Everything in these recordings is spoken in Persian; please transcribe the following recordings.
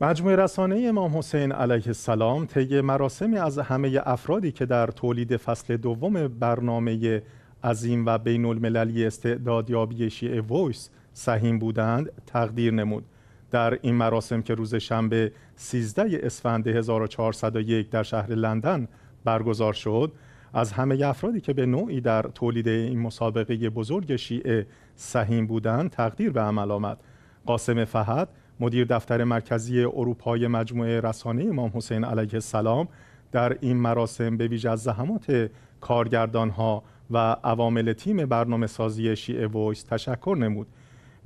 مجموعه رسانه امام حسین علیه السلام طی مراسمی از همه افرادی که در تولید فصل دوم برنامه عظیم و بین المللی استعدادیابی شیعه وویس سهیم بودند تقدیر نمود در این مراسم که روز شنبه 13 اسفند 1401 در شهر لندن برگزار شد از همه افرادی که به نوعی در تولید این مسابقه بزرگ شیعه سهیم بودند تقدیر به عمل آمد قاسم فهد مدیر دفتر مرکزی اروپای مجموعه رسانه امام حسین علیه السلام در این مراسم به ویژه از زحمات کارگردان ها و عوامل تیم برنامه سازی شیعه ویس تشکر نمود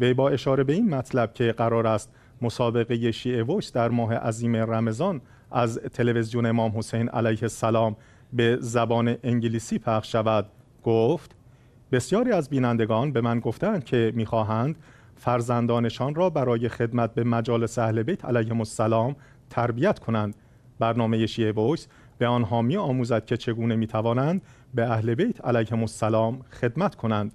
وی با اشاره به این مطلب که قرار است مسابقه شیعه ویس در ماه عظیم رمضان از تلویزیون امام حسین علیه السلام به زبان انگلیسی پخش شود گفت بسیاری از بینندگان به من گفتند که میخواهند فرزندانشان را برای خدمت به مجالس اهل بیت علیهم السلام تربیت کنند برنامه شیعه به آنها می آموزد که چگونه می توانند به اهل بیت علیهم مسلام خدمت کنند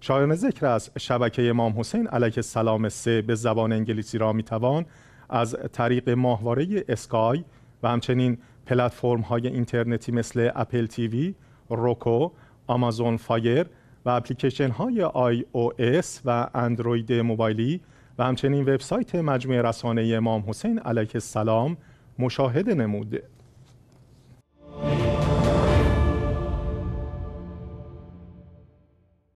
شایان ذکر است شبکه امام حسین علیه السلام سه به زبان انگلیسی را می توان از طریق ماهواره اسکای و همچنین پلتفرم های اینترنتی مثل اپل تیوی، روکو، آمازون فایر و اپلیکیشن های iOS و اندروید موبایلی و همچنین وبسایت مجموعه رسانه امام حسین علیه السلام مشاهده نموده.